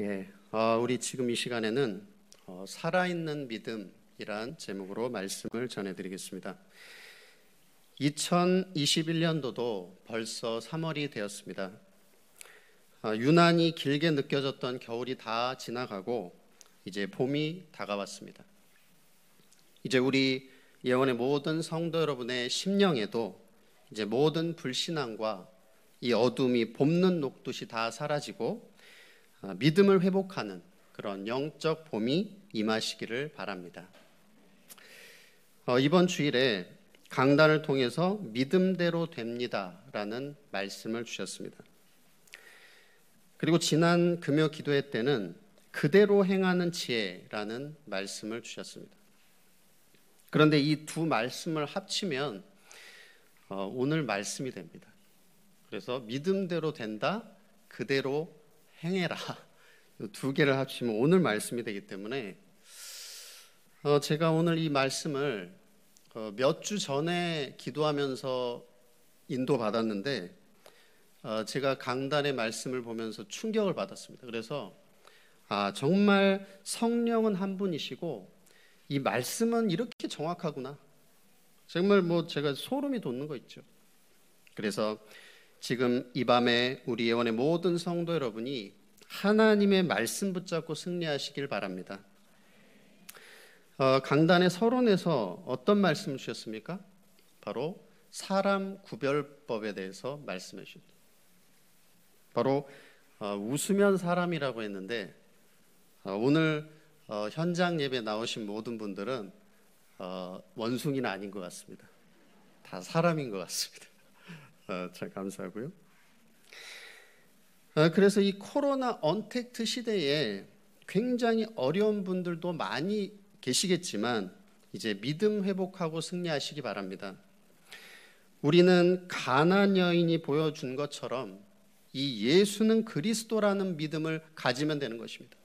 예, 어, 우리 지금 이 시간에는 어, 살아있는 믿음이란 제목으로 말씀을 전해드리겠습니다. 2021년도도 벌써 3월이 되었습니다. 어, 유난히 길게 느껴졌던 겨울이 다 지나가고 이제 봄이 다가왔습니다. 이제 우리 예원의 모든 성도 여러분의 심령에도 이제 모든 불신앙과 이 어둠이 봄는 녹듯이 다 사라지고 어, 믿음을 회복하는 그런 영적 봄이 임하시기를 바랍니다. 어, 이번 주일에 강단을 통해서 믿음대로 됩니다라는 말씀을 주셨습니다. 그리고 지난 금요 기도회 때는 그대로 행하는 지혜라는 말씀을 주셨습니다. 그런데 이 두 말씀을 합치면 어, 오늘 말씀이 됩니다. 그래서 믿음대로 된다, 그대로 행해라. 두 개를 합치면 오늘 말씀이 되기 때문에 어, 제가 오늘 이 말씀을 어, 몇주 전에 기도하면서 인도받았는데 어, 제가 강단의 말씀을 보면서 충격을 받았습니다. 그래서 아, 정말 성령은 한 분이시고 이 말씀은 이렇게 정확하구나. 정말 뭐 제가 소름이 돋는 거 있죠. 그래서 지금 이 밤에 우리 예원의 모든 성도 여러분이 하나님의 말씀 붙잡고 승리하시길 바랍니다. 어, 강단의 서론에서 어떤 말씀 주셨습니까? 바로 사람 구별법에 대해서 말씀해 주셨다. 바로 어, 웃으면 사람이라고 했는데 어, 오늘 어, 현장 예배 나오신 모든 분들은 어, 원숭이는 아닌 것 같습니다. 다 사람인 것 같습니다. 아, 감사하고요. 어, 그래서 이 코로나 언택트 시대에 굉장히 어려운 분들도 많이 계시겠지만 이제 믿음 회복하고 승리하시기 바랍니다. 우리는 가난 여인이 보여준 것처럼 이 예수는 그리스도라는 믿음을 가지면 되는 것입니다.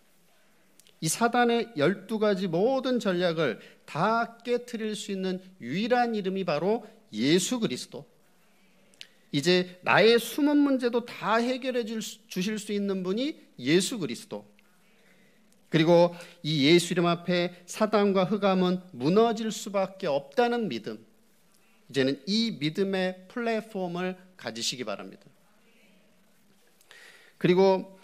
이 사단의 열두 가지 모든 전략을 다 깨뜨릴 수 있는 유일한 이름이 바로 예수 그리스도. 이제 나의 숨은 문제도 다 해결해 주실 수 있는 분이 예수 그리스도. 그리고 이 예수 이름 앞에 사당과 흑암은 무너질 수밖에 없다는 믿음. 이제는 이 믿음의 플랫폼을 가지시기 바랍니다. 그리고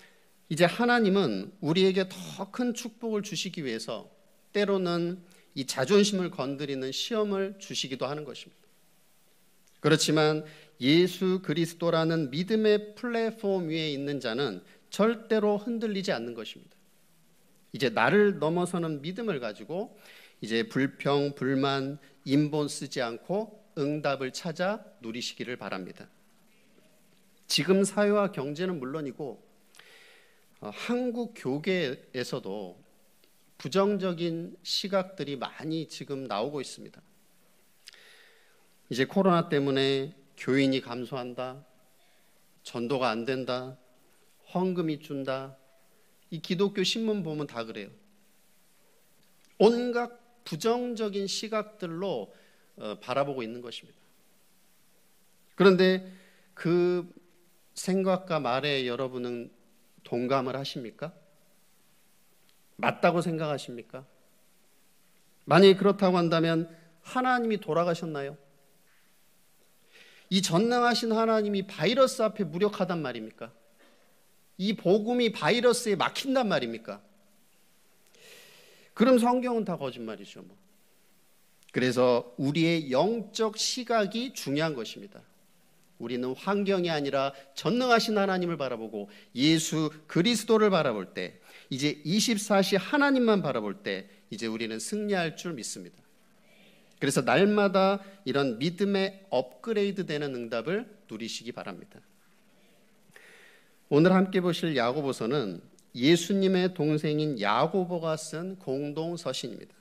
이제 하나님은 우리에게 더 큰 축복을 주시기 위해서 때로는 이 자존심을 건드리는 시험을 주시기도 하는 것입니다. 그렇지만 예수 그리스도라는 믿음의 플랫폼 위에 있는 자는 절대로 흔들리지 않는 것입니다. 이제 나를 넘어서는 믿음을 가지고 이제 불평, 불만, 인본 쓰지 않고 응답을 찾아 누리시기를 바랍니다. 지금 사회와 경제는 물론이고 어, 한국 교계에서도 부정적인 시각들이 많이 지금 나오고 있습니다. 이제 코로나 때문에 교인이 감소한다. 전도가 안 된다. 헌금이 준다. 이 기독교 신문 보면 다 그래요. 온갖 부정적인 시각들로 어, 바라보고 있는 것입니다. 그런데 그 생각과 말에 여러분은 동감을 하십니까? 맞다고 생각하십니까? 만약에 그렇다고 한다면 하나님이 돌아가셨나요? 이 전능하신 하나님이 바이러스 앞에 무력하단 말입니까? 이 복음이 바이러스에 막힌단 말입니까? 그럼 성경은 다 거짓말이죠. 뭐. 그래서 우리의 영적 시각이 중요한 것입니다. 우리는 환경이 아니라 전능하신 하나님을 바라보고 예수 그리스도를 바라볼 때 이제 24시 하나님만 바라볼 때 이제 우리는 승리할 줄 믿습니다. 그래서 날마다 이런 믿음의 업그레이드 되는 응답을 누리시기 바랍니다. 오늘 함께 보실 야고보서는 예수님의 동생인 야고보가 쓴 공동 서신입니다.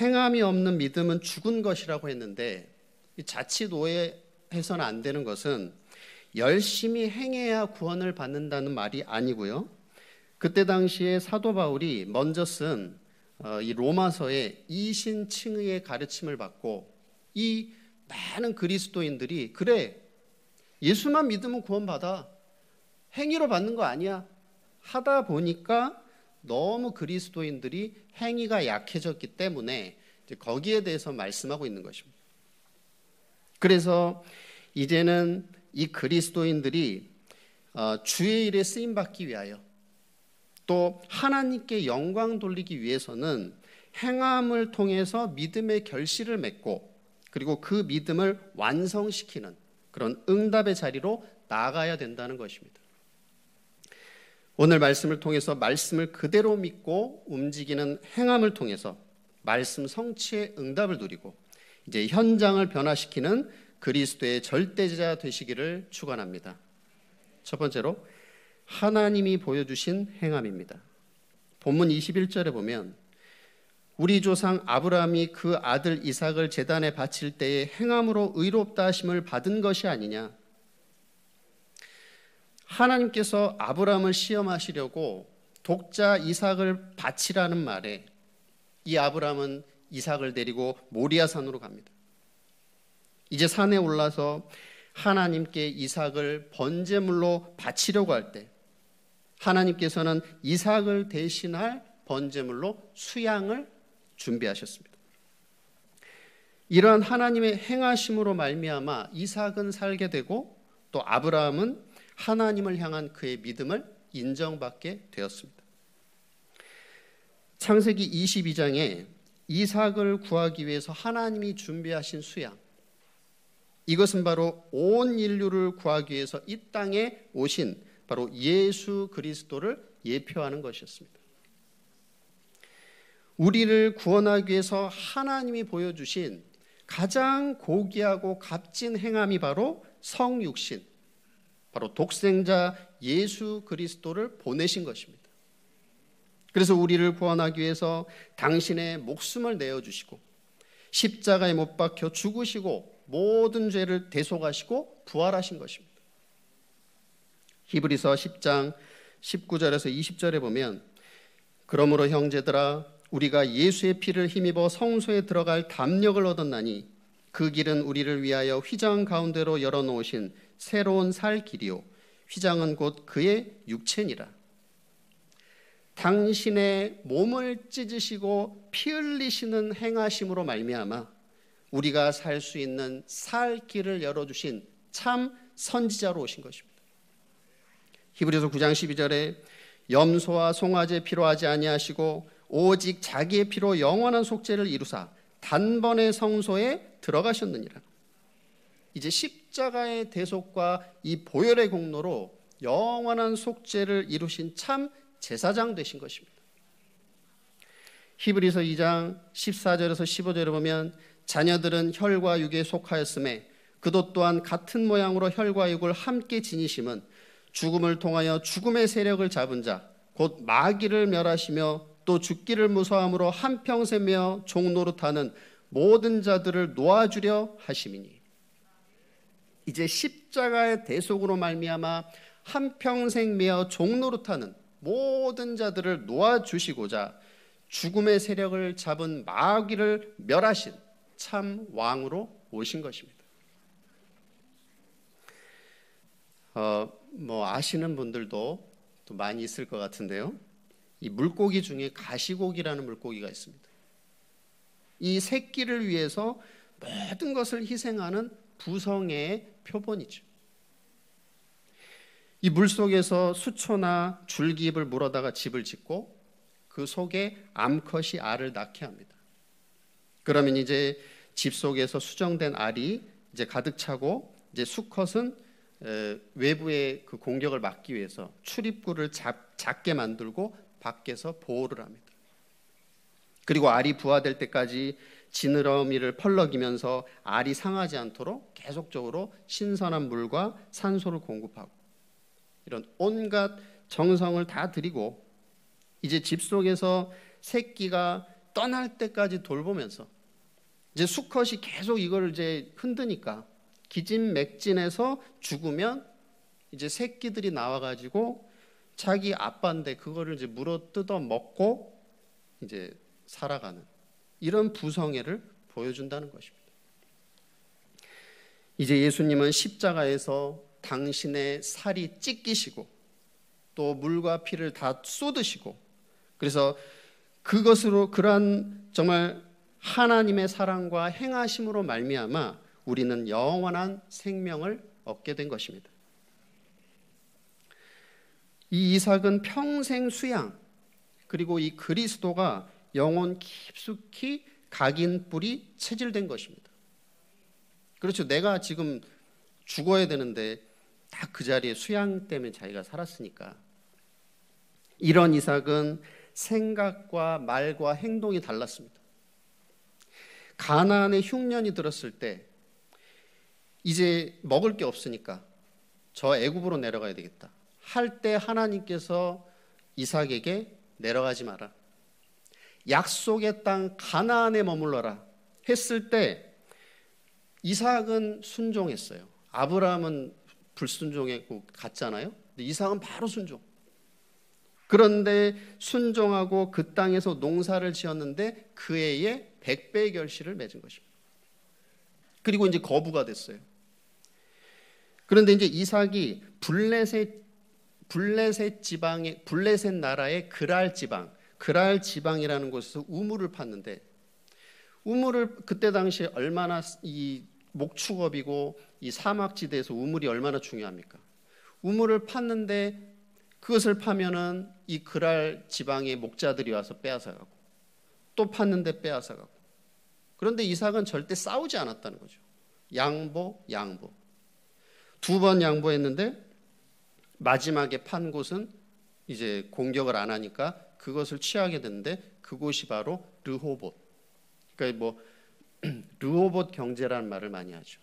행함이 없는 믿음은 죽은 것이라고 했는데 자칫 오해해서는 안 되는 것은 열심히 행해야 구원을 받는다는 말이 아니고요. 그때 당시에 사도 바울이 먼저 쓴 어, 이 로마서의 이신칭의 가르침을 받고 이 많은 그리스도인들이 그래 예수만 믿으면 구원받아 행위로 받는 거 아니야 하다 보니까 너무 그리스도인들이 행위가 약해졌기 때문에 거기에 대해서 말씀하고 있는 것입니다. 그래서 이제는 이 그리스도인들이 어, 주의 일에 쓰임 받기 위하여 또 하나님께 영광 돌리기 위해서는 행함을 통해서 믿음의 결실을 맺고 그리고 그 믿음을 완성시키는 그런 응답의 자리로 나가야 된다는 것입니다. 오늘 말씀을 통해서 말씀을 그대로 믿고 움직이는 행함을 통해서 말씀 성취의 응답을 누리고 이제 현장을 변화시키는 그리스도의 절대자 되시기를 축원합니다. 첫 번째로 하나님이 보여주신 행함입니다. 본문 21절에 보면 우리 조상 아브라함이 그 아들 이삭을 제단에 바칠 때에 행함으로 의롭다 하심을 받은 것이 아니냐. 하나님께서 아브라함을 시험하시려고 독자 이삭을 바치라는 말에 이 아브라함은 이삭을 데리고 모리아산으로 갑니다. 이제 산에 올라서 하나님께 이삭을 번제물로 바치려고 할때 하나님께서는 이삭을 대신할 번제물로 수양을 준비하셨습니다. 이러한 하나님의 행하심으로 말미암아 이삭은 살게 되고 또 아브라함은 하나님을 향한 그의 믿음을 인정받게 되었습니다. 창세기 22장에 이삭을 구하기 위해서 하나님이 준비하신 수양 이것은 바로 온 인류를 구하기 위해서 이 땅에 오신 바로 예수 그리스도를 예표하는 것이었습니다. 우리를 구원하기 위해서 하나님이 보여주신 가장 고귀하고 값진 행함이 바로 성육신, 바로 독생자 예수 그리스도를 보내신 것입니다. 그래서 우리를 구원하기 위해서 당신의 목숨을 내어주시고 십자가에 못 박혀 죽으시고 모든 죄를 대속하시고 부활하신 것입니다. 히브리서 10장 19절에서 20절에 보면 그러므로 형제들아 우리가 예수의 피를 힘입어 성소에 들어갈 담력을 얻었나니 그 길은 우리를 위하여 휘장 가운데로 열어 놓으신 새로운 살 길이요 휘장은 곧 그의 육체니라 당신의 몸을 찢으시고 피 흘리시는 행하심으로 말미암아 우리가 살 수 있는 살 길을 열어 주신 참 선지자로 오신 것입니다. 히브리서 9장 12절에 염소와 송아지의 피로 하지 아니하시고 오직 자기의 피로 영원한 속죄를 이루사 단번에 성소에 들어가셨느니라. 이제 십자가의 대속과 이 보혈의 공로로 영원한 속죄를 이루신 참 제사장 되신 것입니다. 히브리서 2장 14절에서 15절을 보면 자녀들은 혈과 육에 속하였음에 그도 또한 같은 모양으로 혈과 육을 함께 지니심은 죽음을 통하여 죽음의 세력을 잡은 자, 곧 마귀를 멸하시며 또 죽기를 무서함으로 한평생며 종노릇하는 모든 자들을 놓아주려 하심이니. 이제 십자가의 대속으로 말미암아 한평생며 종노릇하는 모든 자들을 놓아주시고자 죽음의 세력을 잡은 마귀를 멸하신 참 왕으로 오신 것입니다. 어, 뭐 아시는 분들도 또 많이 있을 것 같은데요. 이 물고기 중에 가시고기라는 물고기가 있습니다. 이 새끼를 위해서 모든 것을 희생하는 부성의 표본이죠. 이 물속에서 수초나 줄기잎을 물어다가 집을 짓고 그 속에 암컷이 알을 낳게 합니다. 그러면 이제 집 속에서 수정된 알이 이제 가득 차고 이제 수컷은 외부의 그 공격을 막기 위해서 출입구를 잡, 작게 만들고 밖에서 보호를 합니다. 그리고 알이 부화될 때까지 지느러미를 펄럭이면서 알이 상하지 않도록 계속적으로 신선한 물과 산소를 공급하고 이런 온갖 정성을 다 드리고 이제 집 속에서 새끼가 떠날 때까지 돌보면서 이제 수컷이 계속 이걸 이제 흔드니까 기진맥진해서 죽으면 이제 새끼들이 나와가지고 자기 아빠인데 그거를 이제 물어 뜯어 먹고 이제 살아가는 이런 부성애를 보여준다는 것입니다. 이제 예수님은 십자가에서 당신의 살이 찢기시고 또 물과 피를 다 쏟으시고 그래서 그것으로 그러한 정말 하나님의 사랑과 행하심으로 말미암아 우리는 영원한 생명을 얻게 된 것입니다. 이 이삭은 평생 수양 그리고 이 그리스도가 영혼 깊숙이 각인 뿔이 체질된 것입니다. 그렇죠. 내가 지금 죽어야 되는데 딱 그 자리에 수양 때문에 자기가 살았으니까 이런 이삭은 생각과 말과 행동이 달랐습니다. 가나안의 흉년이 들었을 때 이제 먹을 게 없으니까 저 애굽으로 내려가야 되겠다. 할 때 하나님께서 이삭에게 내려가지 마라. 약속의 땅 가나안에 머물러라 했을 때 이삭은 순종했어요. 아브라함은 불순종했고 갔잖아요. 근데 이삭은 바로 순종. 그런데 순종하고 그 땅에서 농사를 지었는데 그 해에 백배의 결실을 맺은 것입니다. 그리고 이제 거부가 됐어요. 그런데 이제 이삭이 블레셋 블레셋 지방의 블레셋 나라의 그랄 지방, 그랄 지방이라는 곳에서 우물을 팠는데 우물을 그때 당시에 얼마나 이 목축업이고 이 사막지대에서 우물이 얼마나 중요합니까? 우물을 팠는데 그것을 파면은 이 그랄 지방의 목자들이 와서 빼앗아가고 또 팠는데 빼앗아가고 그런데 이삭은 절대 싸우지 않았다는 거죠. 양보, 양보. 두번 양보했는데 마지막에 판 곳은 이제 공격을 안 하니까 그것을 취하게 되는데 그곳이 바로 르호봇. 그러니까 뭐 르호봇 경제라는 말을 많이 하죠.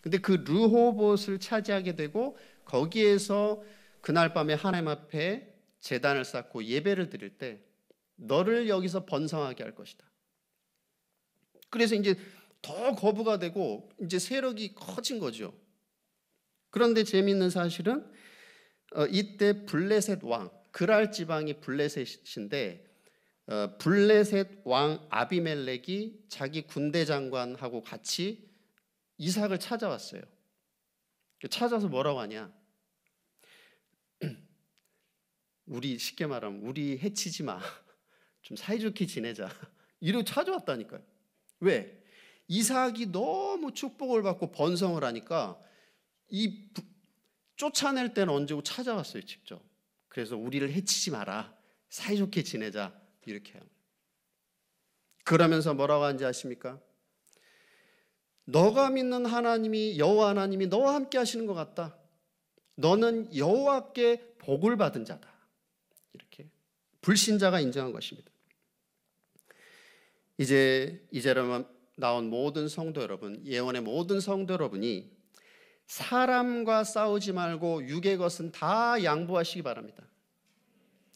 근데 그 르호봇을 차지하게 되고 거기에서 그날 밤에 하나님 앞에 재단을 쌓고 예배를 드릴 때 너를 여기서 번성하게 할 것이다. 그래서 이제 더 거부가 되고 이제 세력이 커진 거죠. 그런데 재미있는 사실은 어, 이때 블레셋 왕 그랄 지방이 블레셋인데 어, 블레셋 왕 아비멜렉이 자기 군대 장관하고 같이 이삭을 찾아왔어요. 찾아서 뭐라고 하냐? 우리 쉽게 말하면 우리 해치지 마. 좀 사이좋게 지내자. 이러 찾아왔다니까요. 왜? 이삭이 너무 축복을 받고 번성을 하니까 이 쫓아낼 때는 언제고 찾아왔어요 직접. 그래서 우리를 해치지 마라. 사이좋게 지내자 이렇게 합니 그러면서 뭐라고 하는지 아십니까? 너가 믿는 하나님이 여호와 하나님이 너와 함께 하시는 것 같다. 너는 여호와께 복을 받은 자다. 이렇게 불신자가 인정한 것입니다. 이제 이제로 나온 모든 성도 여러분, 예언의 모든 성도 여러분이 사람과 싸우지 말고 육의 것은 다 양보하시기 바랍니다.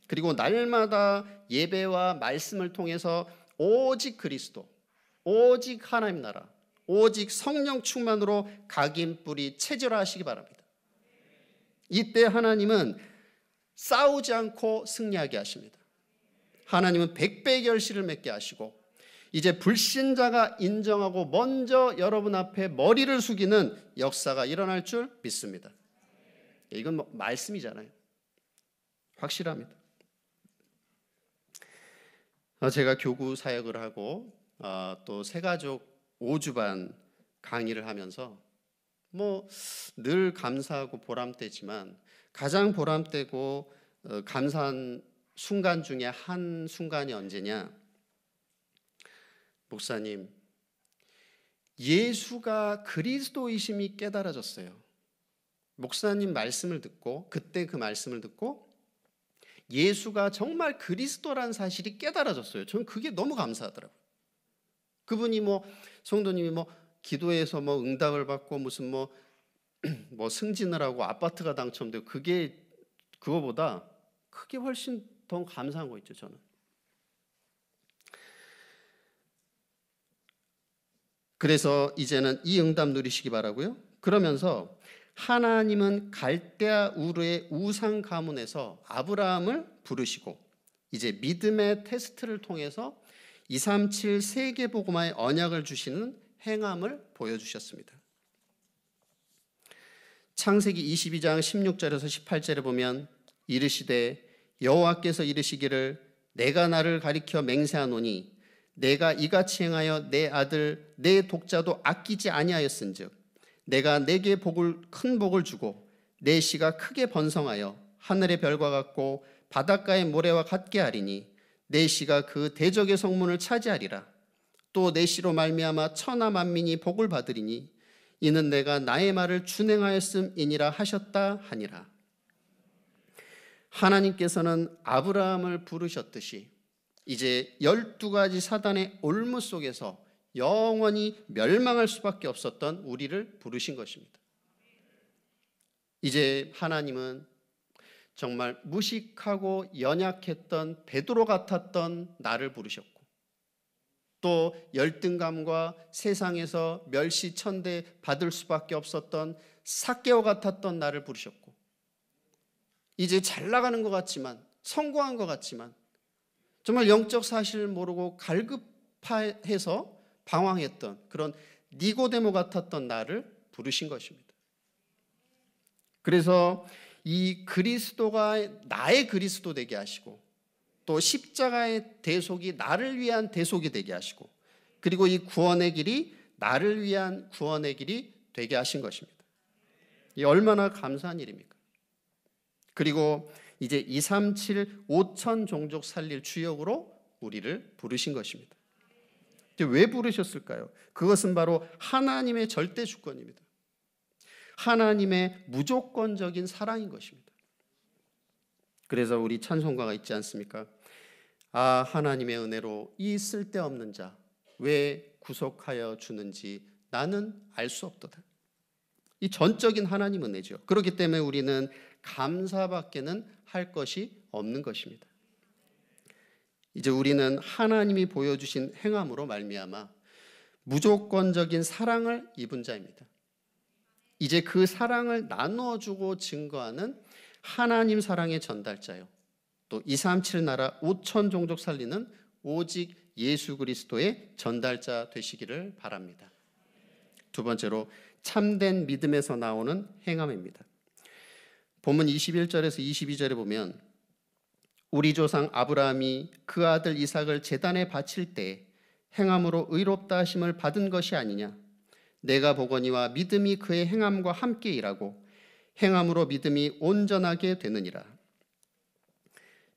그리고 날마다 예배와 말씀을 통해서 오직 그리스도, 오직 하나님 나라, 오직 성령 충만으로 각인 뿌리 체절하시기 바랍니다. 이때 하나님은 싸우지 않고 승리하게 하십니다. 하나님은 백배 결실을 맺게 하시고 이제 불신자가 인정하고 먼저 여러분 앞에 머리를 숙이는 역사가 일어날 줄 믿습니다. 이건 뭐 말씀이잖아요. 확실합니다. 어, 제가 교구 사역을 하고 어, 또 세가족 5주반 강의를 하면서 뭐 늘 감사하고 보람되지만 가장 보람되고 어, 감사한 순간 중에 한 순간이 언제냐? 목사님, 예수가 그리스도이심이 깨달아졌어요. 목사님 말씀을 듣고 그때 그 말씀을 듣고 예수가 정말 그리스도란 사실이 깨달아졌어요. 저는 그게 너무 감사하더라고요. 그분이 뭐 성도님이 뭐 기도해서 뭐 응답을 받고 무슨 뭐뭐 뭐 승진을 하고 아파트가 당첨되고 그게 그거보다 그게 훨씬 더 감사한 거 있죠, 저는. 그래서 이제는 이 응답 누리시기 바라고요. 그러면서 하나님은 갈대아 우르의 우상 가문에서 아브라함을 부르시고 이제 믿음의 테스트를 통해서 237 세계 복음화의 언약을 주시는 행함을 보여주셨습니다. 창세기 22장 16절에서 18절에 보면 이르시되 여호와께서 이르시기를 내가 나를 가리켜 맹세하노니 내가 이같이 행하여 내 아들 내 독자도 아끼지 아니하였은즉 내가 내게 복을 큰 복을 주고 내 씨가 크게 번성하여 하늘의 별과 같고 바닷가의 모래와 같게 하리니 내 씨가 그 대적의 성문을 차지하리라 또내 씨로 말미암아 천하 만민이 복을 받으리니 이는 내가 나의 말을 준행하였음이니라 하셨다 하니라 하나님께서는 아브라함을 부르셨듯이 이제 12가지 사단의 올무 속에서 영원히 멸망할 수밖에 없었던 우리를 부르신 것입니다. 이제 하나님은 정말 무식하고 연약했던 베드로 같았던 나를 부르셨고 또 열등감과 세상에서 멸시천대 받을 수밖에 없었던 사개오 같았던 나를 부르셨고 이제 잘 나가는 것 같지만 성공한 것 같지만 정말 영적 사실을 모르고 갈급해서 방황했던 그런 니고데모 같았던 나를 부르신 것입니다. 그래서 이 그리스도가 나의 그리스도 되게 하시고 또 십자가의 대속이 나를 위한 대속이 되게 하시고 그리고 이 구원의 길이 나를 위한 구원의 길이 되게 하신 것입니다. 이 얼마나 감사한 일입니까? 그리고 이제 2, 3, 7, 5천 종족 살릴 주역으로 우리를 부르신 것입니다. 이제 왜 부르셨을까요? 그것은 바로 하나님의 절대 주권입니다. 하나님의 무조건적인 사랑인 것입니다. 그래서 우리 찬송가가 있지 않습니까? 아 하나님의 은혜로 이 쓸데없는 자 왜 구속하여 주는지 나는 알 수 없도다. 이 전적인 하나님 은혜죠. 그렇기 때문에 우리는 감사밖에는 할 것이 없는 것입니다. 이제 우리는 하나님이 보여주신 행함으로 말미암아 무조건적인 사랑을 입은 자입니다. 이제 그 사랑을 나누어주고 증거하는 하나님 사랑의 전달자요. 또237 나라 5천 종족 살리는 오직 예수 그리스도의 전달자 되시기를 바랍니다. 두 번째로 참된 믿음에서 나오는 행함입니다. 본문 21절에서 22절에 보면 우리 조상 아브라함이 그 아들 이삭을 제단에 바칠 때 행함으로 의롭다 하심을 받은 것이 아니냐 내가 보거니와 믿음이 그의 행함과 함께 일하고 행함으로 믿음이 온전하게 되느니라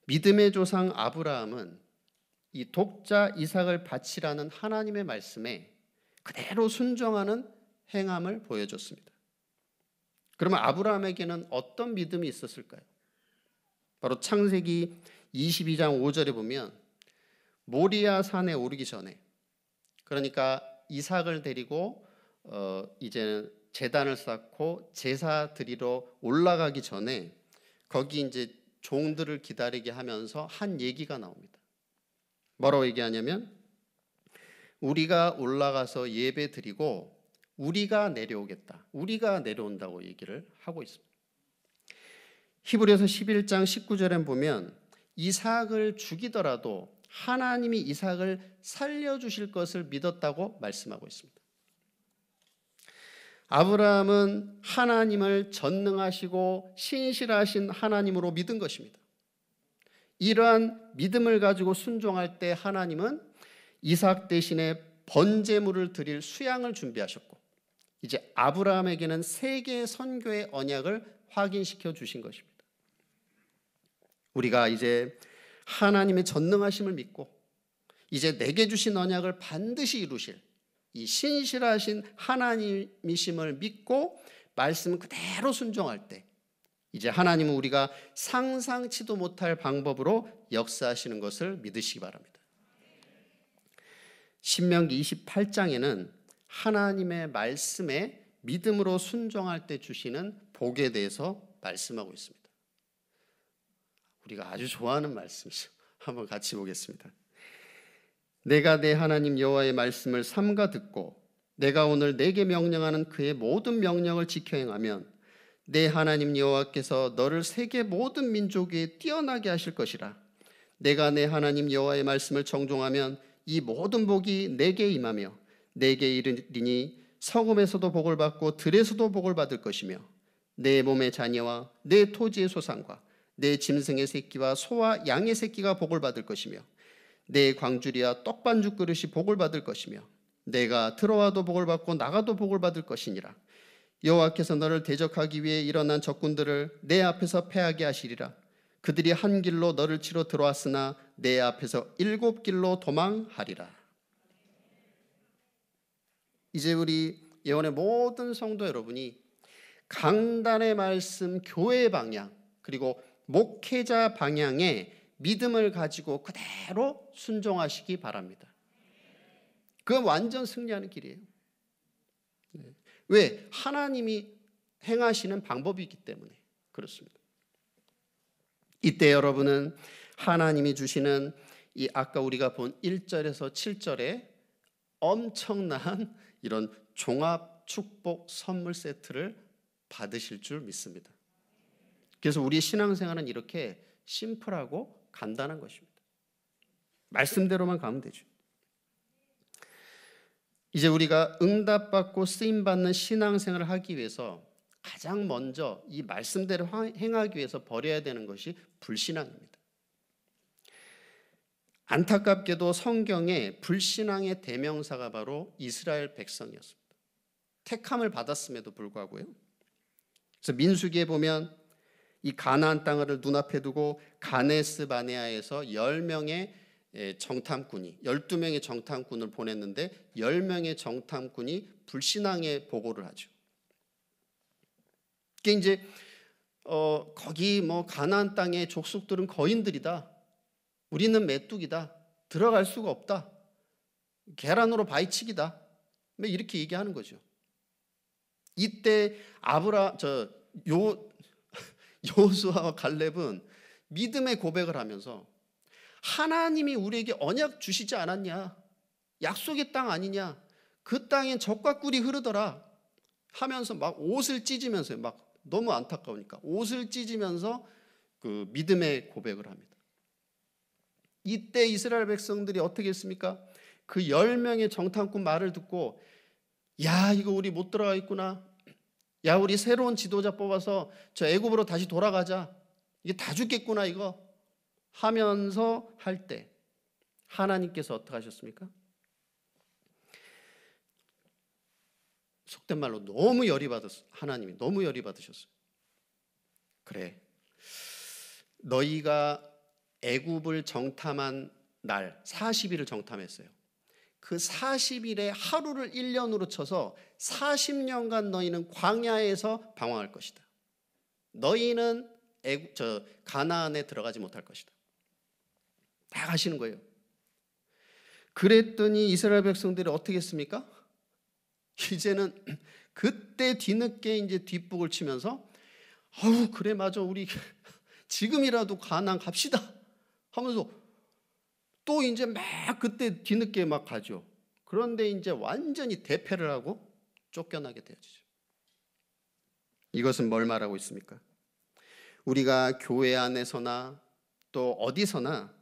믿음의 조상 아브라함은 이 독자 이삭을 바치라는 하나님의 말씀에 그대로 순종하는 행함을 보여줬습니다. 그러면 아브라함에게는 어떤 믿음이 있었을까요? 바로 창세기 22장 5절에 보면 모리아 산에 오르기 전에 그러니까 이삭을 데리고 어 이제는 단을 쌓고 제사 드리러 올라가기 전에 거기 이제 종들을 기다리게 하면서 한 얘기가 나옵니다. 뭐라고 얘기하냐면 우리가 올라가서 예배 드리고 우리가 내려오겠다. 우리가 내려온다고 얘기를 하고 있습니다. 히브리서 11장 19절에 보면 이삭을 죽이더라도 하나님이 이삭을 살려주실 것을 믿었다고 말씀하고 있습니다. 아브라함은 하나님을 전능하시고 신실하신 하나님으로 믿은 것입니다. 이러한 믿음을 가지고 순종할 때 하나님은 이삭 대신에 번제물을 드릴 수양을 준비하셨고 이제 아브라함에게는 세계 선교의 언약을 확인시켜 주신 것입니다. 우리가 이제 하나님의 전능하심을 믿고 이제 내게 주신 언약을 반드시 이루실 이 신실하신 하나님이심을 믿고 말씀 그대로 순종할 때 이제 하나님은 우리가 상상치도 못할 방법으로 역사하시는 것을 믿으시기 바랍니다. 신명기 28장에는 하나님의 말씀에 믿음으로 순종할 때 주시는 복에 대해서 말씀하고 있습니다. 우리가 아주 좋아하는 말씀이죠. 한번 같이 보겠습니다. 내가 내 하나님 여호와의 말씀을 삼가 듣고 내가 오늘 내게 명령하는 그의 모든 명령을 지켜 행하면 내 하나님 여호와께서 너를 세계 모든 민족에 뛰어나게 하실 것이라 내가 내 하나님 여호와의 말씀을 정종하면 이 모든 복이 내게 임하며 내게 이르니 성읍에서도 복을 받고 들에서도 복을 받을 것이며 내 몸의 자녀와 내 토지의 소산과 내 짐승의 새끼와 소와 양의 새끼가 복을 받을 것이며 내 광주리와 떡반죽 그릇이 복을 받을 것이며 내가 들어와도 복을 받고 나가도 복을 받을 것이니라 여호와께서 너를 대적하기 위해 일어난 적군들을 내 앞에서 패하게 하시리라 그들이 한 길로 너를 치러 들어왔으나 내 앞에서 일곱 길로 도망하리라 이제 우리 예원의 모든 성도 여러분이 강단의 말씀, 교회 방향, 그리고 목회자 방향에 믿음을 가지고 그대로 순종하시기 바랍니다. 그건 완전 승리하는 길이에요. 네. 왜? 하나님이 행하시는 방법이기 때문에 그렇습니다. 이때 여러분은 하나님이 주시는 이 아까 우리가 본 1절에서 7절에 엄청난 이런 종합 축복 선물 세트를 받으실 줄 믿습니다. 그래서 우리 신앙생활은 이렇게 심플하고 간단한 것입니다. 말씀대로만 가면 되죠. 이제 우리가 응답받고 쓰임받는 신앙생활을 하기 위해서 가장 먼저 이 말씀대로 행하기 위해서 버려야 되는 것이 불신앙입니다. 안타깝게도 성경에 불신앙의 대명사가 바로 이스라엘 백성이었습니다. 택함을 받았음에도 불구하고요. 그래서 민수기에 보면 이 가나안 땅을 눈앞에 두고 가네스 바네아에서 10명의 예, 정탐꾼이 12명의 정탐꾼을 보냈는데 10명의 정탐꾼이 불신앙의 보고를 하죠. 이게 이제 어, 거기 뭐 가나안 땅의 족속들은 거인들이다. 우리는 메뚜기다. 들어갈 수가 없다. 계란으로 바위치기다. 뭐 이렇게 얘기하는 거죠. 이때 아브라 저요 여수아와 갈렙은 믿음의 고백을 하면서 하나님이 우리에게 언약 주시지 않았냐? 약속의 땅 아니냐? 그 땅엔 적과 꿀이 흐르더라. 하면서 막 옷을 찢으면서 막 너무 안타까우니까 옷을 찢으면서 그 믿음의 고백을 합니다. 이때 이스라엘 백성들이 어떻게 했습니까? 그 열명의 정탐꾼 말을 듣고 야 이거 우리 못 들어가 있구나 야 우리 새로운 지도자 뽑아서 저 애굽으로 다시 돌아가자 이게 다 죽겠구나 이거 하면서 할 때 하나님께서 어떻게 하셨습니까? 속된 말로 너무 열이 받았어 하나님이 너무 열이 받으셨어요 그래 너희가 애굽을 정탐한 날 40일을 정탐했어요. 그 40일에 하루를 1년으로 쳐서 40년간 너희는 광야에서 방황할 것이다. 너희는 애국, 저 가나안에 들어가지 못할 것이다. 다 가시는 거예요. 그랬더니 이스라엘 백성들이 어떻게 했습니까? 이제는 그때 뒤늦게 이제 뒷북을 치면서 아우 그래 맞아 우리 지금이라도 가난 갑시다. 하면서 또 이제 막 그때 뒤늦게 막 가죠. 그런데 이제 완전히 대패를 하고 쫓겨나게 되어지죠. 이것은 뭘 말하고 있습니까? 우리가 교회 안에서나 또 어디서나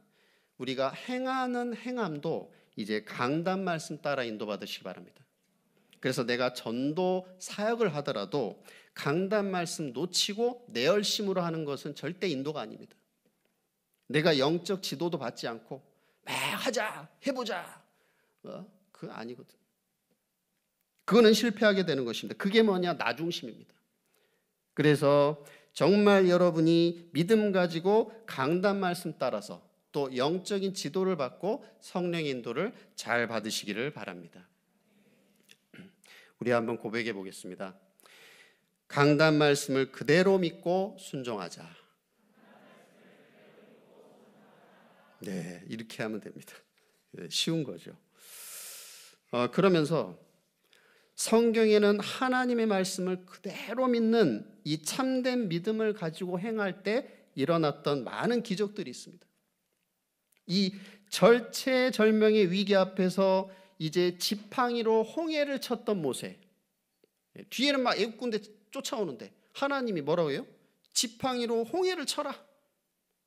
우리가 행하는 행함도 이제 강단 말씀 따라 인도받으시기 바랍니다. 그래서 내가 전도 사역을 하더라도 강단 말씀 놓치고 내 열심으로 하는 것은 절대 인도가 아닙니다. 내가 영적 지도도 받지 않고 매 하자 해보자 어? 그 아니거든. 그거는 실패하게 되는 것입니다. 그게 뭐냐 나중심입니다. 그래서 정말 여러분이 믿음 가지고 강단 말씀 따라서 또 영적인 지도를 받고 성령 인도를 잘 받으시기를 바랍니다. 우리 한번 고백해 보겠습니다. 강단 말씀을 그대로 믿고 순종하자. 네, 이렇게 하면 됩니다. 예, 쉬운 거죠. 어, 그러면서 성경에는 하나님의 말씀을 그대로 믿는 이 참된 믿음을 가지고 행할 때 일어났던 많은 기적들이 있습니다. 이 절체절명의 위기 앞에서 이제 지팡이로 홍해를 쳤던 모세. 예, 뒤에는 막 애국 군대 쫓아오는데 하나님이 뭐라고 해요? 지팡이로 홍해를 쳐라.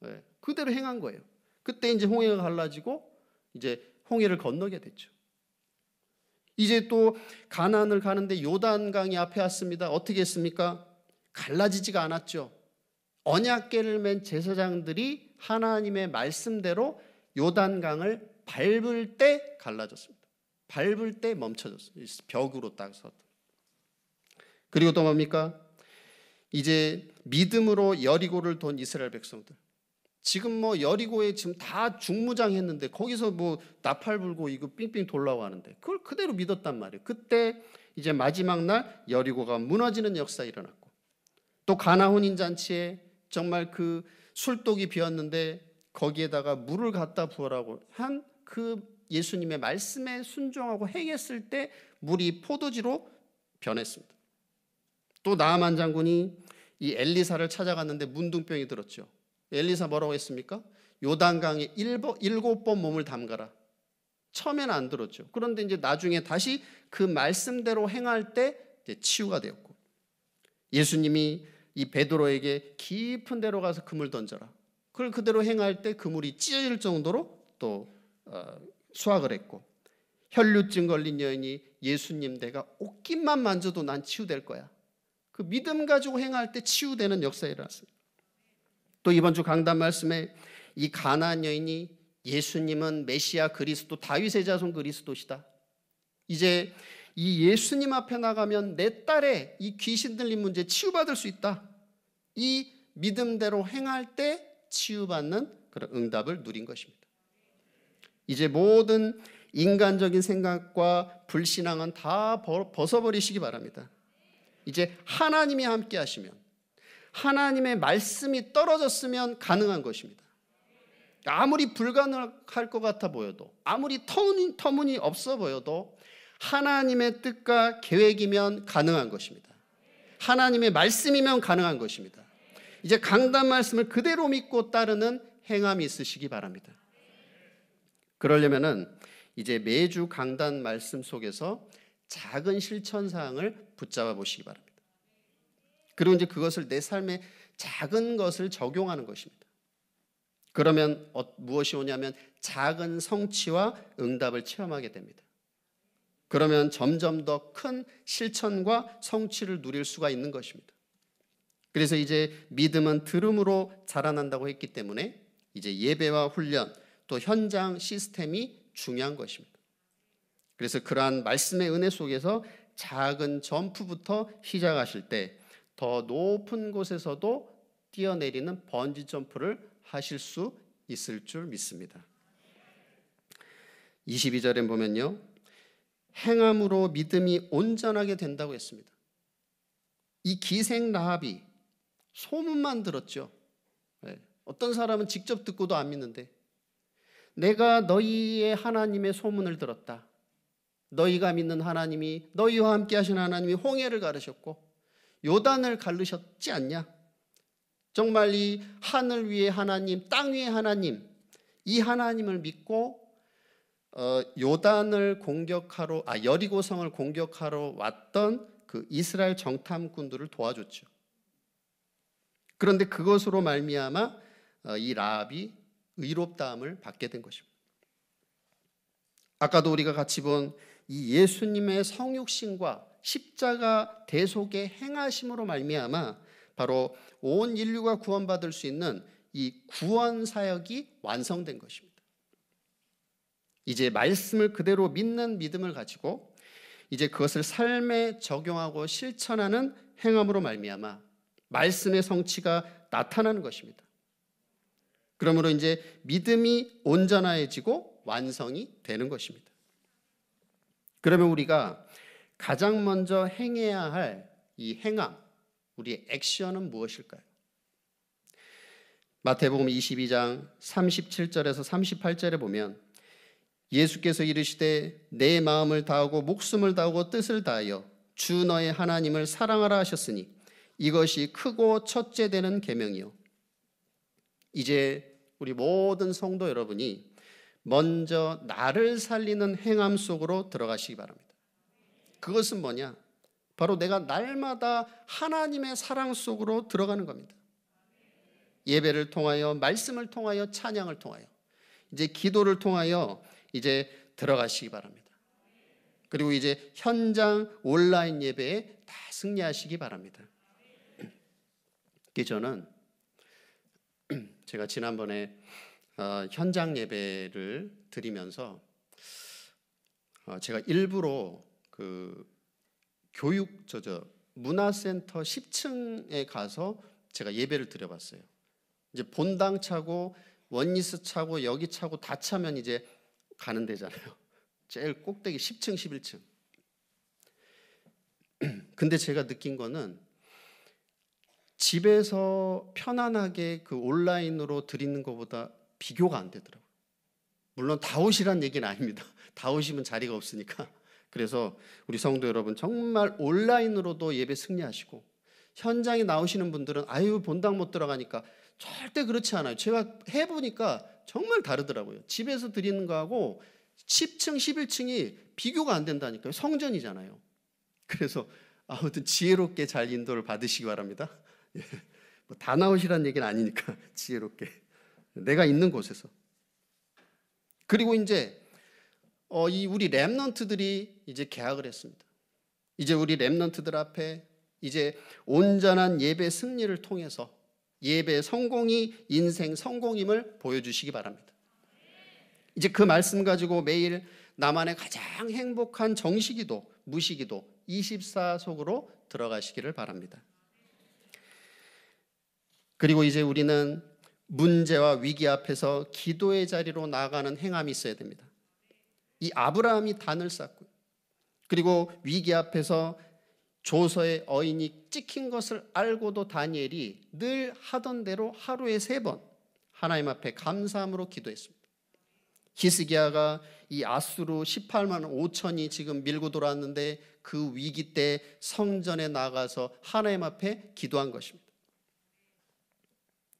예, 그대로 행한 거예요. 그때 이제 홍해가 갈라지고 이제 홍해를 건너게 됐죠. 이제 또가나을 가는데 요단강이 앞에 왔습니다. 어떻게 했습니까? 갈라지지가 않았죠. 언약계를 맨 제사장들이 하나님의 말씀대로 요단강을 밟을 때 갈라졌습니다. 밟을 때멈춰졌습니 벽으로 딱 섰다. 그리고 또 뭡니까? 이제 믿음으로 여리고를 돈 이스라엘 백성들. 지금 뭐 여리고에 지금 다 중무장했는데 거기서 뭐 나팔 불고 이거 삥삥 돌라고 하는데 그걸 그대로 믿었단 말이에요. 그때 이제 마지막 날 여리고가 무너지는 역사 일어났고 또 가나 혼인 잔치에 정말 그 술독이 비었는데 거기에다가 물을 갖다 부어라고 한 그 예수님의 말씀에 순종하고 행했을 때 물이 포도지로 변했습니다. 또나만 장군이 이 엘리사를 찾아갔는데 문둥병이 들었죠. 엘리사 뭐라고 했습니까? 요단강에 일곱 번 몸을 담가라. 처음에는 안 들었죠. 그런데 이제 나중에 다시 그 말씀대로 행할 때 치유가 되었고 예수님이 이 베드로에게 깊은 데로 가서 금을 던져라. 그걸 그대로 행할 때 그물이 찢어질 정도로 또 어, 수확을 했고 혈류증 걸린 여인이 예수님 내가 옷깃만 만져도 난 치유될 거야. 그 믿음 가지고 행할 때 치유되는 역사에 일어났어요. 또 이번 주 강단 말씀에 이 가나안 여인이 예수님은 메시아 그리스도 다윗의 자손 그리스도시다. 이제 이 예수님 앞에 나가면 내 딸의 이 귀신 들린 문제 치유받을 수 있다. 이 믿음대로 행할 때 치유받는 그런 응답을 누린 것입니다. 이제 모든 인간적인 생각과 불신앙은 다 벗어버리시기 바랍니다. 이제 하나님이 함께 하시면 하나님의 말씀이 떨어졌으면 가능한 것입니다. 아무리 불가능할 것 같아 보여도 아무리 터무니, 터무니 없어 보여도 하나님의 뜻과 계획이면 가능한 것입니다. 하나님의 말씀이면 가능한 것입니다. 이제 강단 말씀을 그대로 믿고 따르는 행함이 있으시기 바랍니다. 그러려면은 이제 매주 강단 말씀 속에서 작은 실천 사항을 붙잡아 보시기 바랍니다. 그리고 이제 그것을 내 삶에 작은 것을 적용하는 것입니다. 그러면 어, 무엇이 오냐면 작은 성취와 응답을 체험하게 됩니다. 그러면 점점 더 큰 실천과 성취를 누릴 수가 있는 것입니다. 그래서 이제 믿음은 들음으로 자라난다고 했기 때문에 이제 예배와 훈련 또 현장 시스템이 중요한 것입니다. 그래서 그러한 말씀의 은혜 속에서 작은 점프부터 시작하실 때더 높은 곳에서도 뛰어내리는 번지 점프를 하실 수 있을 줄 믿습니다. 22절에 보면요. 행함으로 믿음이 온전하게 된다고 했습니다. 이 기생 라합이 소문만 들었죠. 네. 어떤 사람은 직접 듣고도 안 믿는데 내가 너희의 하나님의 소문을 들었다. 너희가 믿는 하나님이 너희와 함께 하신 하나님이 홍해를 가르셨고 요단을 갈르셨지 않냐? 정말 이 하늘 위에 하나님, 땅 위에 하나님, 이 하나님을 믿고 어, 요단을 공격하러, 아, 여리고성을 공격하러 왔던 그 이스라엘 정탐꾼들을 도와줬죠. 그런데 그것으로 말미암아 어, 이 라합이 의롭다함을 받게 된 것입니다. 아까도 우리가 같이 본 이 예수님의 성육신과 십자가 대속의 행하심으로 말미암아 바로 온 인류가 구원받을 수 있는 이 구원 사역이 완성된 것입니다. 이제 말씀을 그대로 믿는 믿음을 가지고 이제 그것을 삶에 적용하고 실천하는 행함으로 말미암아 말씀의 성취가 나타나는 것입니다. 그러므로 이제 믿음이 온전해지고 완성이 되는 것입니다. 그러면 우리가 가장 먼저 행해야 할 이 행함, 우리의 액션은 무엇일까요? 마태복음 22장 37절에서 38절에 보면 예수께서 이르시되 내 마음을 다하고 목숨을 다하고 뜻을 다하여 주 너의 하나님을 사랑하라 하셨으니 이것이 크고 첫째 되는 계명이요 이제 우리 모든 성도 여러분이 먼저 나를 살리는 행함 속으로 들어가시기 바랍니다. 그것은 뭐냐? 바로 내가 날마다 하나님의 사랑 속으로 들어가는 겁니다. 예배를 통하여, 말씀을 통하여, 찬양을 통하여, 이제 기도를 통하여 이제 들어가시기 바랍니다. 그리고 이제 현장 온라인 예배에 다 승리하시기 바랍니다. 저는 제가 지난번에 어, 현장 예배를 드리면서 어, 제가 일부러 그 교육 저저 문화센터 10층에 가서 제가 예배를 드려봤어요. 이제 본당 차고 원리스 차고 여기 차고 다 차면 이제 가는 데잖아요. 제일 꼭대기 10층, 11층. 근데 제가 느낀 거는 집에서 편안하게 그 온라인으로 드리는 것보다 비교가 안 되더라고요. 물론 다 오시란 얘기는 아닙니다. 다 오시면 자리가 없으니까. 그래서 우리 성도 여러분 정말 온라인으로도 예배 승리하시고 현장에 나오시는 분들은 아유 본당 못 들어가니까 절대 그렇지 않아요. 제가 해보니까 정말 다르더라고요. 집에서 드리는 거하고 10층, 11층이 비교가 안 된다니까요. 성전이잖아요. 그래서 아무튼 지혜롭게 잘 인도를 받으시기 바랍니다. 예. 뭐다 나오시라는 얘기는 아니니까 지혜롭게 내가 있는 곳에서 그리고 이제 어, 이 우리 랩넌트들이 이제 계약을 했습니다. 이제 우리 랩넌트들 앞에 이제 온전한 예배 승리를 통해서 예배 성공이 인생 성공임을 보여주시기 바랍니다. 이제 그 말씀 가지고 매일 나만의 가장 행복한 정식이도무식이도 24속으로 들어가시기를 바랍니다. 그리고 이제 우리는 문제와 위기 앞에서 기도의 자리로 나아가는 행함이 있어야 됩니다. 이 아브라함이 단을 쌓고 그리고 위기 앞에서 조서의 어인이 찍힌 것을 알고도 다니엘이 늘 하던 대로 하루에 세 번 하나님 앞에 감사함으로 기도했습니다. 히스기야가 이 아수르 18만 5천이 지금 밀고 돌아는데그 위기 때 성전에 나가서 하나님 앞에 기도한 것입니다.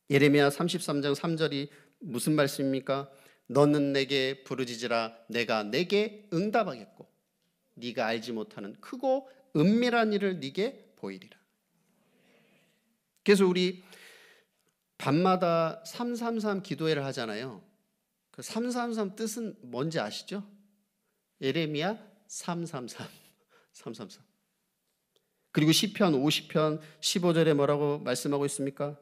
예레미야 33장 3절이 무슨 말씀입니까? 너는 내게 부르짖으라 내가 내게 응답하겠고 네가 알지 못하는 크고 은밀한 일을 네게 보이리라. 그래서 우리 밤마다 333 기도회를 하잖아요. 그 333 뜻은 뭔지 아시죠? 예레미야 333. 333. 그리고 시편 50편 15절에 뭐라고 말씀하고 있습니까?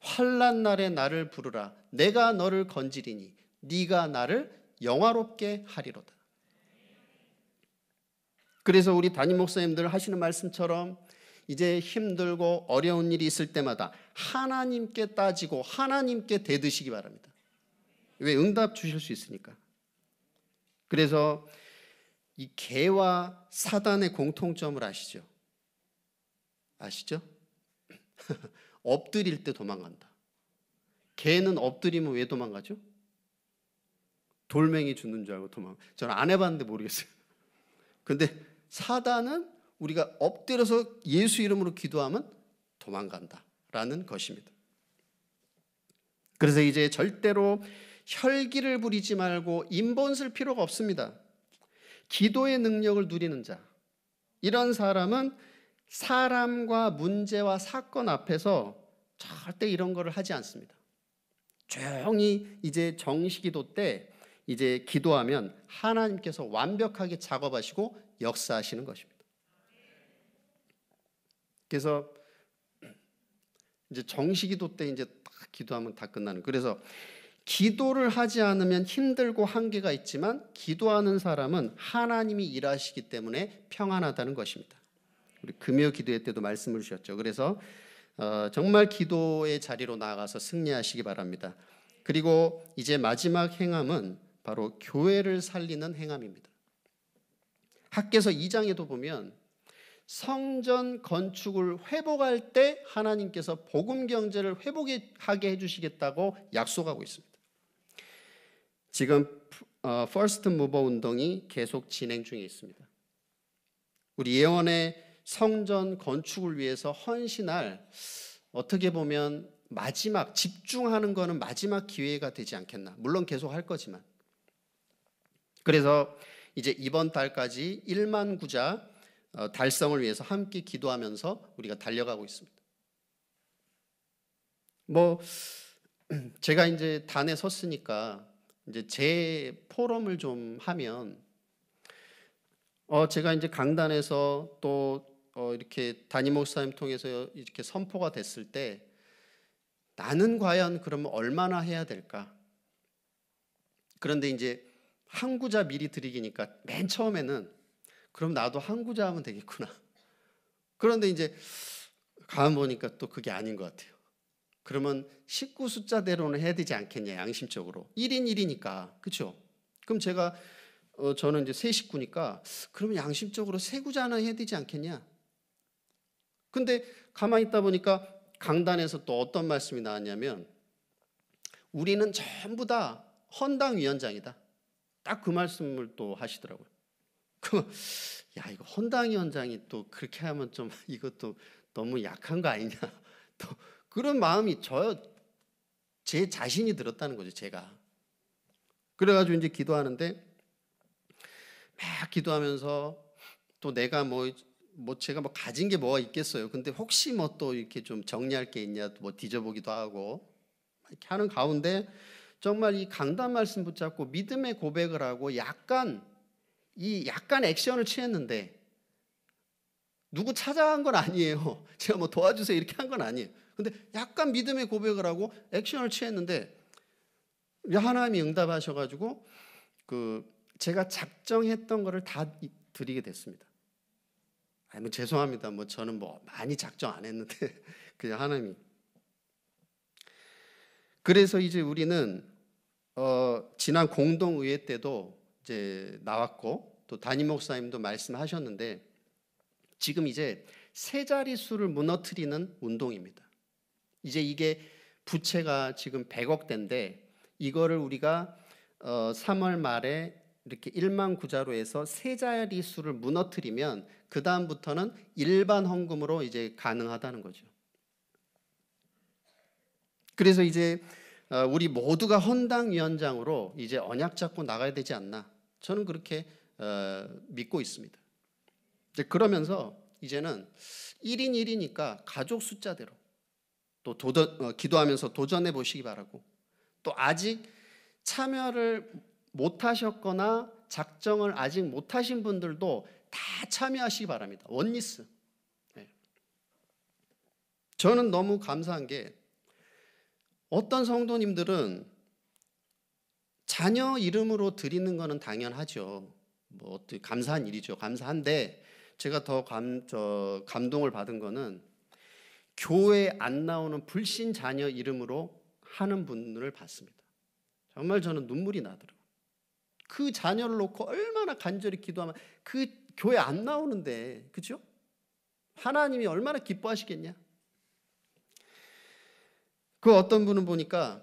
환란 날에 나를 부르라 내가 너를 건지리니 네가 나를 영화롭게 하리로다. 그래서 우리 담임 목사님들 하시는 말씀처럼 이제 힘들고 어려운 일이 있을 때마다 하나님께 따지고 하나님께 대드시기 바랍니다. 왜 응답 주실 수 있으니까. 그래서 이 개와 사단의 공통점을 아시죠? 아시죠? 엎드릴 때 도망간다. 개는 엎드리면 왜 도망가죠? 돌멩이 죽는 줄 알고 도망. 저는 안 해봤는데 모르겠어요. 근데 사단은 우리가 엎드려서 예수 이름으로 기도하면 도망간다라는 것입니다. 그래서 이제 절대로 혈기를 부리지 말고 인본 쓸 필요가 없습니다. 기도의 능력을 누리는 자. 이런 사람은 사람과 문제와 사건 앞에서 절대 이런 거를 하지 않습니다. 조용히 이제 정식기도때 이제 기도하면 하나님께서 완벽하게 작업하시고 역사하시는 것입니다. 그래서 이제 정시기도 때 이제 딱 기도하면 다 끝나는. 그래서 기도를 하지 않으면 힘들고 한계가 있지만 기도하는 사람은 하나님이 일하시기 때문에 평안하다는 것입니다. 우리 금요 기도회 때도 말씀을 주셨죠. 그래서 어, 정말 기도의 자리로 나아가서 승리하시기 바랍니다. 그리고 이제 마지막 행함은 바로 교회를 살리는 행함입니다. 학계서 2장에도 보면 성전 건축을 회복할 때 하나님께서 복음 경제를 회복하게 해주시겠다고 약속하고 있습니다. 지금 퍼스트 어, 무버 운동이 계속 진행 중에 있습니다. 우리 예언의 성전 건축을 위해서 헌신할 어떻게 보면 마지막 집중하는 거는 마지막 기회가 되지 않겠나. 물론 계속 할 거지만 그래서 이제 이번 달까지 1만 구자 어, 달성을 위해서 함께 기도하면서 우리가 달려가고 있습니다. 뭐 제가 이제 단에 섰으니까 이제 제 포럼을 좀 하면 어 제가 이제 강단에서 또어 이렇게 담임 목사님 통해서 이렇게 선포가 됐을 때 나는 과연 그러면 얼마나 해야 될까? 그런데 이제 한 구자 미리 드리기니까맨 처음에는 그럼 나도 한 구자 하면 되겠구나. 그런데 이제 가만 보니까 또 그게 아닌 것 같아요. 그러면 19 숫자대로는 해야 되지 않겠냐 양심적으로 1인 1이니까 그렇죠? 그럼 제가 어, 저는 이제 세 식구니까 그러면 양심적으로 세 구자 하나 해야 되지 않겠냐? 근데 가만히 있다 보니까 강단에서 또 어떤 말씀이 나왔냐면 우리는 전부 다 헌당 위원장이다. 딱그 말씀을 또 하시더라고요. 그야 이거 헌당위 원장이 또 그렇게 하면 좀 이것도 너무 약한 거 아니냐 또 그런 마음이 저제 자신이 들었다는 거죠 제가 그래가지고 이제 기도하는데 막 기도하면서 또 내가 뭐뭐 뭐 제가 뭐 가진 게 뭐가 있겠어요 근데 혹시 뭐 또 이렇게 좀 정리할 게 있냐 뭐 뒤져보기도 하고 이렇게 하는 가운데 정말 이 강단 말씀 붙잡고 믿음의 고백을 하고 약간 이 약간 액션을 취했는데 누구 찾아간 건 아니에요. 제가 뭐 도와주세요 이렇게 한 건 아니에요. 근데 약간 믿음의 고백을 하고 액션을 취했는데 하나님이 응답하셔가지고 그 제가 작정했던 거를 다 드리게 됐습니다. 아니 뭐 죄송합니다. 뭐 저는 뭐 많이 작정 안 했는데 그냥 하나님이. 그래서 이제 우리는 어, 지난 공동의회 때도 이제 나왔고 또 담임 목사님도 말씀하셨는데 지금 이제 세자리수를 무너뜨리는 운동입니다. 이제 이게 부채가 지금 100억 대인데 이거를 우리가 어, 3월 말에 이렇게 1만 구자로 해서 세 자릿수를 무너뜨리면 그 다음부터는 일반 헌금으로 이제 가능하다는 거죠. 그래서 이제 어, 우리 모두가 헌당위원장으로 이제 언약 잡고 나가야 되지 않나. 저는 그렇게 어, 믿고 있습니다. 그러면서 이제는 1인 1이니까 가족 숫자대로 또 도전, 어, 기도하면서 도전해 보시기 바라고 또 아직 참여를 못 하셨거나 작정을 아직 못 하신 분들도 다 참여하시기 바랍니다. 원리스. 네. 저는 너무 감사한 게 어떤 성도님들은 자녀 이름으로 드리는 것은 당연하죠. 뭐 어떻게 감사한 일이죠. 감사한데 제가 더 감, 저, 감동을 받은 것은 교회 안 나오는 불신 자녀 이름으로 하는 분을 봤습니다. 정말 저는 눈물이 나더라고요. 그 자녀를 놓고 얼마나 간절히 기도하면 그 교회 안 나오는데, 그죠? 하나님이 얼마나 기뻐하시겠냐? 그 어떤 분은 보니까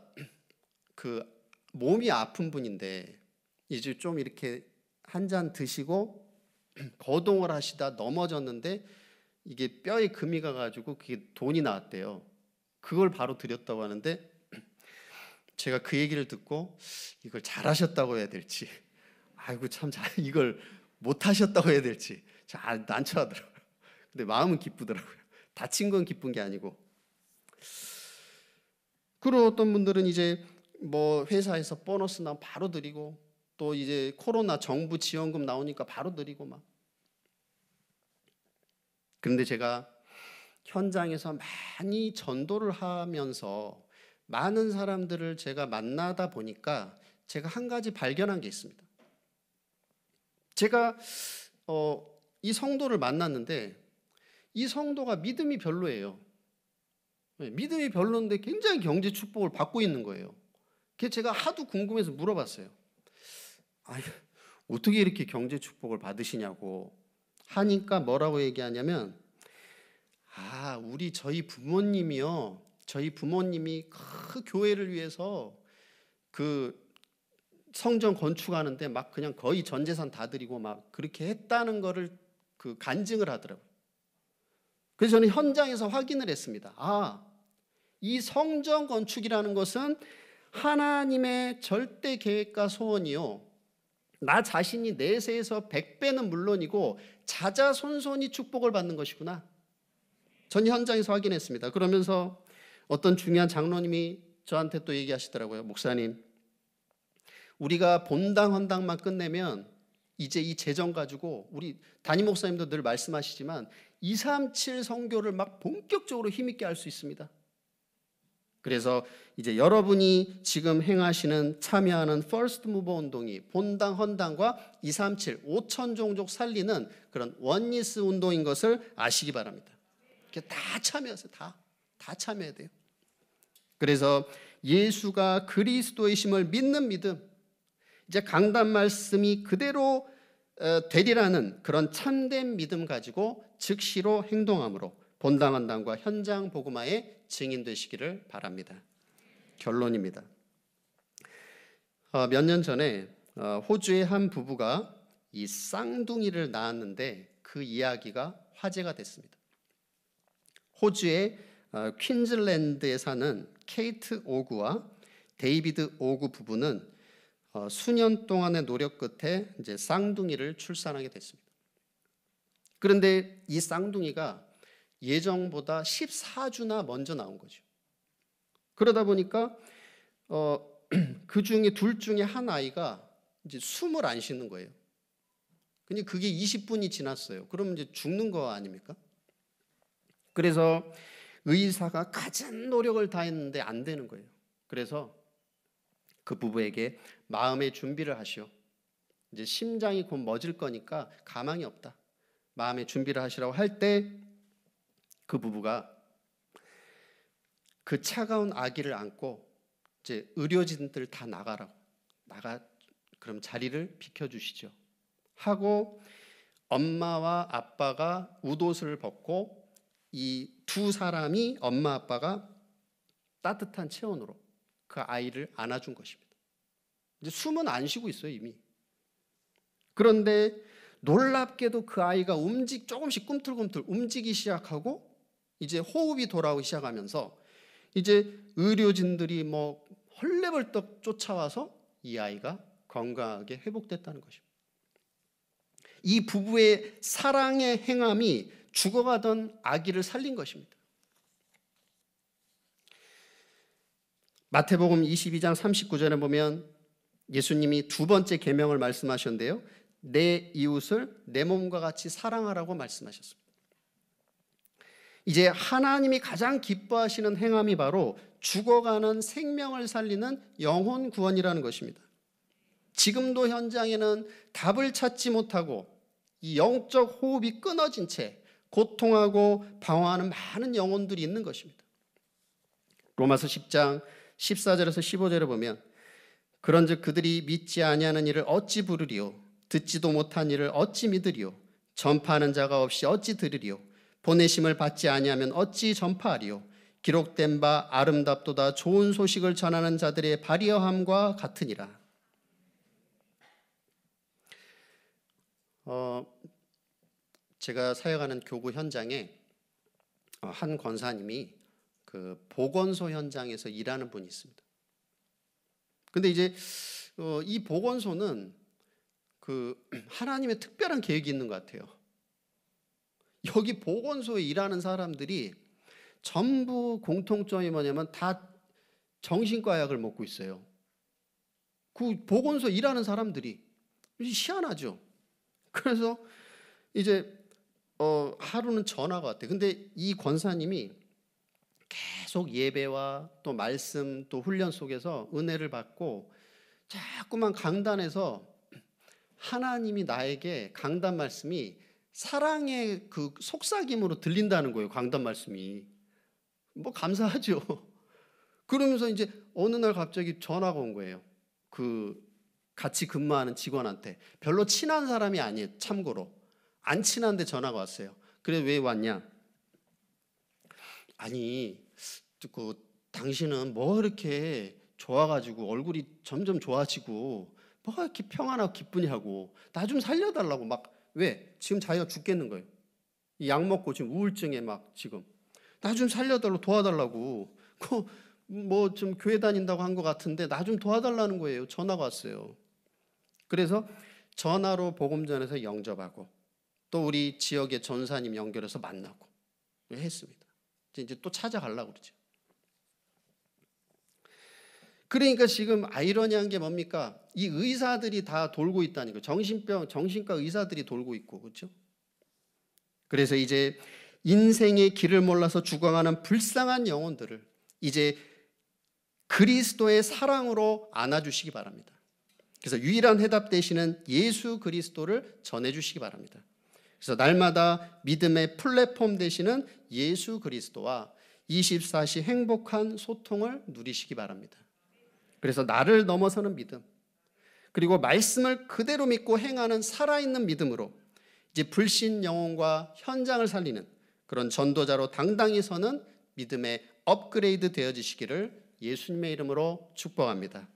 그 몸이 아픈 분인데 이제 좀 이렇게 한 잔 드시고 거동을 하시다 넘어졌는데 이게 뼈에 금이 가가지고 그게 돈이 나왔대요. 그걸 바로 드렸다고 하는데 제가 그 얘기를 듣고 이걸 잘하셨다고 해야 될지 아이고 참 잘 이걸 못하셨다고 해야 될지 잘 난처하더라고요. 근데 마음은 기쁘더라고요. 다친 건 기쁜 게 아니고 그리고 어떤 분들은 이제 뭐 회사에서 보너스 나면 바로 드리고 또 이제 코로나 정부 지원금 나오니까 바로 드리고 막 그런데 제가 현장에서 많이 전도를 하면서 많은 사람들을 제가 만나다 보니까 제가 한 가지 발견한 게 있습니다. 제가 어, 이 성도를 만났는데 이 성도가 믿음이 별로예요. 네, 믿음이 별로인데 굉장히 경제 축복을 받고 있는 거예요. 그게 제가 하도 궁금해서 물어봤어요. 아니, 어떻게 이렇게 경제 축복을 받으시냐고 하니까 뭐라고 얘기하냐면, 아, 우리 저희 부모님이요. 저희 부모님이 그 교회를 위해서 그 성전 건축하는데 막 그냥 거의 전 재산 다 드리고 막 그렇게 했다는 거를 그 간증을 하더라고요. 그래서 저는 현장에서 확인을 했습니다. 아, 이 성전 건축이라는 것은 하나님의 절대 계획과 소원이요. 나 자신이 내세에서 100배는 물론이고 자자손손이 축복을 받는 것이구나. 전 현장에서 확인했습니다. 그러면서 어떤 중요한 장로님이 저한테 또 얘기하시더라고요. 목사님, 우리가 본당 헌당만 끝내면 이제 이 재정 가지고 우리 담임 목사님도 늘 말씀하시지만 237성교를막 본격적으로 힘있게 할 수 있습니다. 그래서 이제 여러분이 지금 행하시는 참여하는 퍼스트 무버 운동이 본당 헌당과 237 5천 종족 살리는 그런 원리스 운동인 것을 아시기 바랍니다. 이렇게 다 참여하세요. 다. 다 참여해야 돼요. 그래서 예수가 그리스도의 심을 믿는 믿음 이제 강단 말씀이 그대로 어, 되리라는 그런 참된 믿음 가지고 즉시로 행동함으로 본당한당과 현장 복음화에 증인 되시기를 바랍니다. 결론입니다. 어, 몇년 전에 어, 호주의 한 부부가 이 쌍둥이를 낳았는데 그 이야기가 화제가 됐습니다. 호주의 퀸즐랜드에 사는 케이트 오구와 데이비드 오구 부부는 어, 수년 동안의 노력 끝에 이제 쌍둥이를 출산하게 됐습니다. 그런데 이 쌍둥이가 예정보다 14주나 먼저 나온 거죠. 그러다 보니까 어, 그 중에 둘 중에 한 아이가 이제 숨을 안 쉬는 거예요. 근데 그게 20분이 지났어요. 그러 이제 죽는 거 아닙니까? 그래서 의사가 가장 노력을 다했는데 안 되는 거예요. 그래서 그 부부에게 마음의 준비를 하시오. 이제 심장이 곧 멎을 거니까 가망이 없다. 마음의 준비를 하시라고 할 때 그 부부가 그 차가운 아기를 안고 이제 의료진들 다 나가라고 나가 그럼 자리를 비켜주시죠. 하고 엄마와 아빠가 우도수를 벗고 이 두 사람이 엄마 아빠가 따뜻한 체온으로 그 아이를 안아준 것입니다. 이제 숨은 안 쉬고 있어요, 이미. 그런데 놀랍게도 그 아이가 움직 조금씩 꿈틀꿈틀 움직이 시작하고 이제 호흡이 돌아오기 시작하면서 이제 의료진들이 뭐 헐레벌떡 쫓아와서 이 아이가 건강하게 회복됐다는 것입니다. 이 부부의 사랑의 행함이 죽어가던 아기를 살린 것입니다. 마태복음 22장 39절에 보면 예수님이 두 번째 계명을 말씀하셨는데요. 내 이웃을 내 몸과 같이 사랑하라고 말씀하셨습니다. 이제 하나님이 가장 기뻐하시는 행함이 바로 죽어가는 생명을 살리는 영혼 구원이라는 것입니다. 지금도 현장에는 답을 찾지 못하고 이 영적 호흡이 끊어진 채 고통하고 방황하는 많은 영혼들이 있는 것입니다. 로마서 10장 14절에서 15절을 보면 그런즉 그들이 믿지 아니하는 일을 어찌 부르리요 듣지도 못한 일을 어찌 믿으리요 전파하는 자가 없이 어찌 들으리요 보내심을 받지 아니하면 어찌 전파하리요 기록된 바 아름답도다 좋은 소식을 전하는 자들의 발이어함과 같으니라 어, 제가 사역하는 교구 현장에 어, 한 권사님이 그 보건소 현장에서 일하는 분이 있습니다. 근데 이제 어, 이 보건소는 그 하나님의 특별한 계획이 있는 것 같아요. 여기 보건소에 일하는 사람들이 전부 공통점이 뭐냐면 다 정신과 약을 먹고 있어요. 그 보건소 일하는 사람들이 희한하죠. 그래서 이제 어 하루는 전화가 왔대. 근데 이 권사님이 계속 예배와 또 말씀 또 훈련 속에서 은혜를 받고 자꾸만 강단에서 하나님이 나에게 강단 말씀이 사랑의 그 속삭임으로 들린다는 거예요. 강단 말씀이. 뭐 감사하죠. 그러면서 이제 어느 날 갑자기 전화가 온 거예요. 그 같이 근무하는 직원한테 별로 친한 사람이 아니에요. 참고로 안 친한데 전화가 왔어요. 그래 왜 왔냐? 아니 그 당신은 뭐 이렇게 좋아가지고 얼굴이 점점 좋아지고 뭐가 이렇게 평안하고 기쁘냐고나 좀 살려달라고 막 왜 지금 자기가 죽겠는 거예요. 약 먹고 지금 우울증에 막 지금 나 좀 살려달라고 도와달라고 그 뭐 좀 교회 다닌다고 한 것 같은데 나 좀 도와달라는 거예요. 전화가 왔어요. 그래서 전화로 복음전에서 영접하고 또 우리 지역의 전사님 연결해서 만나고 했습니다. 이제 또 찾아가려고 그러죠. 그러니까 지금 아이러니한 게 뭡니까? 이 의사들이 다 돌고 있다는 거. 정신병, 정신과 의사들이 돌고 있고, 그렇죠? 그래서 이제 인생의 길을 몰라서 죽어가는 불쌍한 영혼들을 이제 그리스도의 사랑으로 안아주시기 바랍니다. 그래서 유일한 해답 되시는 예수 그리스도를 전해주시기 바랍니다. 그래서 날마다 믿음의 플랫폼 되시는 예수 그리스도와 24시 행복한 소통을 누리시기 바랍니다. 그래서 나를 넘어서는 믿음, 그리고 말씀을 그대로 믿고 행하는 살아있는 믿음으로 이제 불신 영혼과 현장을 살리는 그런 전도자로 당당히 서는 믿음의 업그레이드 되어지시기를 예수님의 이름으로 축복합니다.